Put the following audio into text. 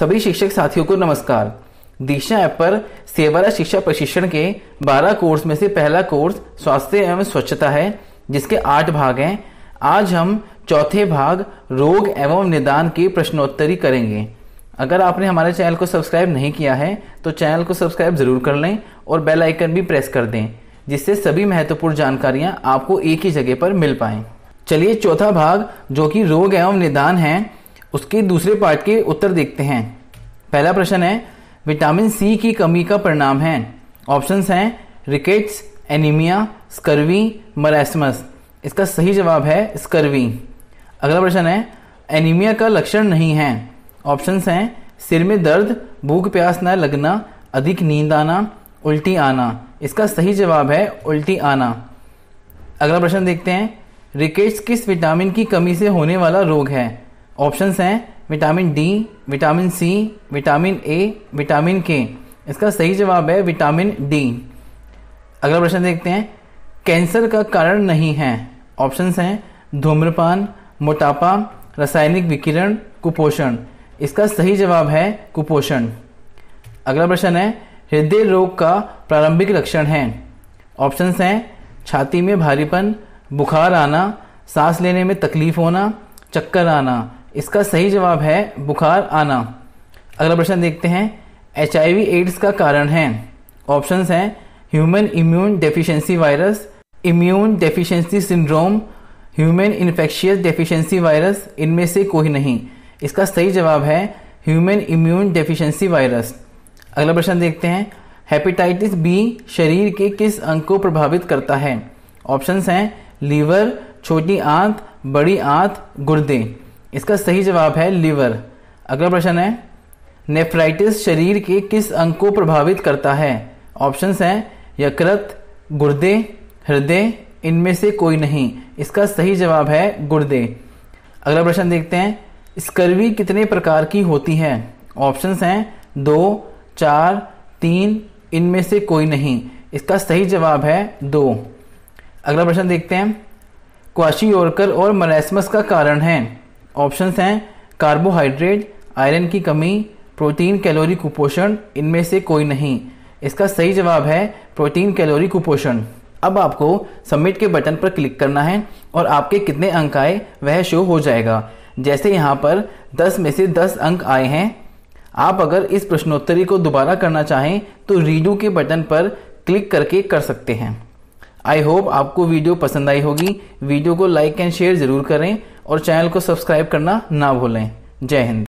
सभी शिक्षक साथियों को नमस्कार दीक्षा ऐप पर सेवारा शिक्षा प्रशिक्षण के 12 कोर्स में से पहला कोर्स स्वास्थ्य एवं स्वच्छता है जिसके आठ भाग हैं आज हम चौथे भाग रोग एवं निदान की प्रश्नोत्तरी करेंगे अगर आपने हमारे चैनल को सब्सक्राइब नहीं किया है तो चैनल को सब्सक्राइब जरूर कर लें और बेल आइकन भी प्रेस कर दें जिससे सभी महत्वपूर्ण जानकारियां आपको एक ही जगह पर मिल पाए चलिए चौथा भाग जो कि रोग एवं निदान है उसके दूसरे पार्ट के उत्तर देखते हैं पहला प्रश्न है विटामिन सी की कमी का परिणाम है ऑप्शंस हैं रिकेट्स एनीमिया स्कर्वी मरासमस इसका सही जवाब है स्कर्वी अगला प्रश्न है एनीमिया का लक्षण नहीं है ऑप्शंस हैं सिर में दर्द भूख प्यास न लगना अधिक नींद आना उल्टी आना इसका सही जवाब है उल्टी आना अगला प्रश्न देखते हैं रिकेट्स किस विटामिन की कमी से होने वाला रोग है ऑप्शंस हैं vitamin D vitamin C vitamin A vitamin K इसका सही जवाब है विटामिन डी अगला प्रश्न देखते हैं कैंसर का कारण नहीं है ऑप्शंस हैं धूम्रपान मोटापा रासायनिक विकिरण कुपोषण इसका सही जवाब है कुपोषण अगला प्रश्न है हृदय रोग का प्रारंभिक लक्षण है ऑप्शंस हैं छाती में भारीपन बुखार आना सांस लेने में तकलीफ होना चक्कर आना इसका सही जवाब है बुखार आना अगला प्रश्न देखते हैं एच एड्स का कारण है ऑप्शंस हैं human immune deficiency virus immune deficiency syndrome human infectious deficiency virus इनमें से कोई नहीं इसका सही जवाब है ह्यूमन इम्यून डेफिशिएंसी वायरस अगला प्रश्न देखते हैं हेपेटाइटिस बी शरीर के किस अंग को प्रभावित करता है ऑप्शंस हैं लीवर छोटी आंत बड़ी आंत गुर्दे इसका सही जवाब है लिवर अगला प्रश्न है नेफ्राइटिस शरीर के किस अंग को प्रभावित करता है ऑप्शंस हैं यकृत गुर्दे हृदय इनमें से कोई नहीं इसका सही जवाब है गुर्दे अगला प्रश्न देखते हैं स्कर्वी कितने प्रकार की होती है ऑप्शंस हैं दो चार तीन इनमें से कोई नहीं इसका सही जवाब है दो अगला प्रश्न देखते हैं क्वाशी और मलेसमस का कारण है ऑप्शंस हैं कार्बोहाइड्रेट आयरन की कमी प्रोटीन कैलोरी कुपोषण इनमें से कोई नहीं इसका सही जवाब है प्रोटीन कैलोरी कुपोषण अब आपको सबमिट के बटन पर क्लिक करना है और आपके कितने अंक आए वह शो हो जाएगा जैसे यहाँ पर 10 में से 10 अंक आए हैं आप अगर इस प्रश्नोत्तरी को दोबारा करना चाहें तो रीडू के बटन पर क्लिक करके कर सकते हैं आई होप आपको वीडियो पसंद आई होगी वीडियो को लाइक एंड शेयर ज़रूर करें और चैनल को सब्सक्राइब करना ना भूलें जय हिंद